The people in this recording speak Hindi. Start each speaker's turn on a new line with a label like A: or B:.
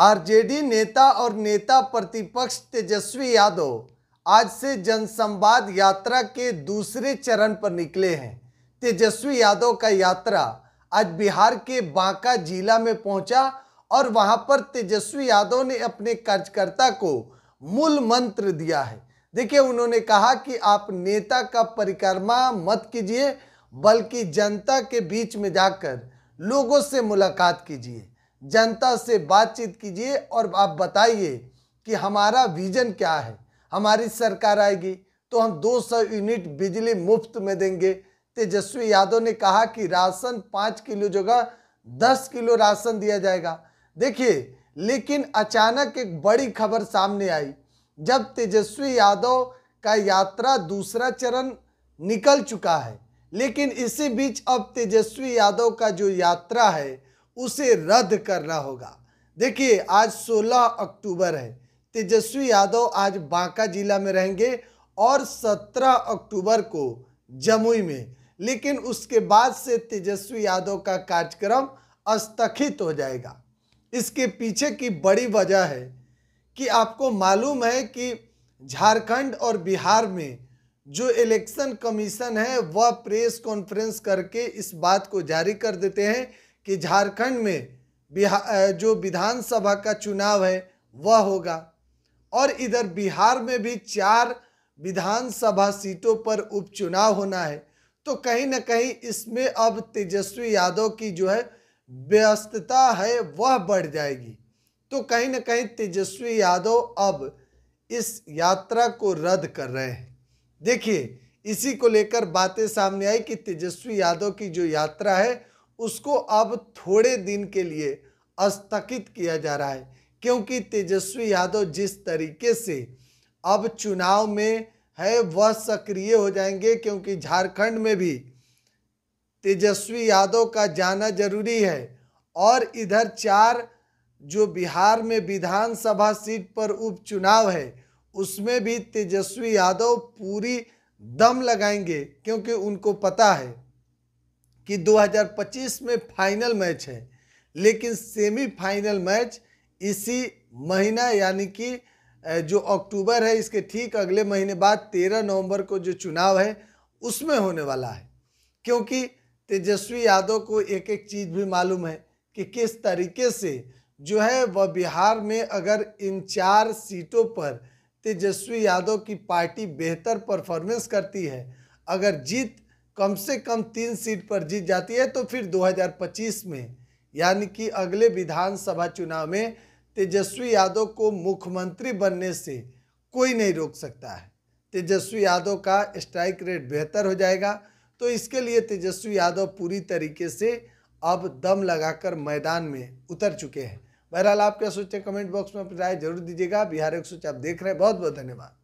A: आरजेडी नेता और नेता प्रतिपक्ष तेजस्वी यादव आज से जनसंवाद यात्रा के दूसरे चरण पर निकले हैं तेजस्वी यादव का यात्रा आज बिहार के बांका जिला में पहुंचा और वहां पर तेजस्वी यादव ने अपने कार्यकर्ता को मूल मंत्र दिया है देखिए उन्होंने कहा कि आप नेता का परिक्रमा मत कीजिए बल्कि जनता के बीच में जाकर लोगों से मुलाकात कीजिए जनता से बातचीत कीजिए और आप बताइए कि हमारा विज़न क्या है हमारी सरकार आएगी तो हम 200 यूनिट बिजली मुफ्त में देंगे तेजस्वी यादव ने कहा कि राशन पाँच किलो जगह दस किलो राशन दिया जाएगा देखिए लेकिन अचानक एक बड़ी खबर सामने आई जब तेजस्वी यादव का यात्रा दूसरा चरण निकल चुका है लेकिन इसी बीच अब तेजस्वी यादव का जो यात्रा है उसे रद्द करना होगा देखिए आज 16 अक्टूबर है तेजस्वी यादव आज बांका जिला में रहेंगे और 17 अक्टूबर को जमुई में लेकिन उसके बाद से तेजस्वी यादव का कार्यक्रम स्थगित हो जाएगा इसके पीछे की बड़ी वजह है कि आपको मालूम है कि झारखंड और बिहार में जो इलेक्शन कमीशन है वह प्रेस कॉन्फ्रेंस करके इस बात को जारी कर देते हैं कि झारखंड में बिहार जो विधानसभा का चुनाव है वह होगा और इधर बिहार में भी चार विधानसभा सीटों पर उपचुनाव होना है तो कहीं ना कहीं इसमें अब तेजस्वी यादव की जो है व्यस्तता है वह बढ़ जाएगी तो कहीं ना कहीं तेजस्वी यादव अब इस यात्रा को रद्द कर रहे हैं देखिए इसी को लेकर बातें सामने आई कि तेजस्वी यादव की जो यात्रा है उसको अब थोड़े दिन के लिए स्थगित किया जा रहा है क्योंकि तेजस्वी यादव जिस तरीके से अब चुनाव में है वह सक्रिय हो जाएंगे क्योंकि झारखंड में भी तेजस्वी यादव का जाना जरूरी है और इधर चार जो बिहार में विधानसभा सीट पर उपचुनाव है उसमें भी तेजस्वी यादव पूरी दम लगाएंगे क्योंकि उनको पता है कि 2025 में फाइनल मैच है लेकिन सेमीफाइनल मैच इसी महीना यानी कि जो अक्टूबर है इसके ठीक अगले महीने बाद 13 नवंबर को जो चुनाव है उसमें होने वाला है क्योंकि तेजस्वी यादव को एक एक चीज़ भी मालूम है कि किस तरीके से जो है वह बिहार में अगर इन चार सीटों पर तेजस्वी यादव की पार्टी बेहतर परफॉर्मेंस करती है अगर जीत कम से कम तीन सीट पर जीत जाती है तो फिर 2025 में यानी कि अगले विधानसभा चुनाव में तेजस्वी यादव को मुख्यमंत्री बनने से कोई नहीं रोक सकता है तेजस्वी यादव का स्ट्राइक रेट बेहतर हो जाएगा तो इसके लिए तेजस्वी यादव पूरी तरीके से अब दम लगाकर मैदान में उतर चुके हैं बहरहाल आप क्या सोचते हैं कमेंट बॉक्स में अपनी राय जरूर दीजिएगा बिहार एक सोच आप देख रहे हैं बहुत बहुत धन्यवाद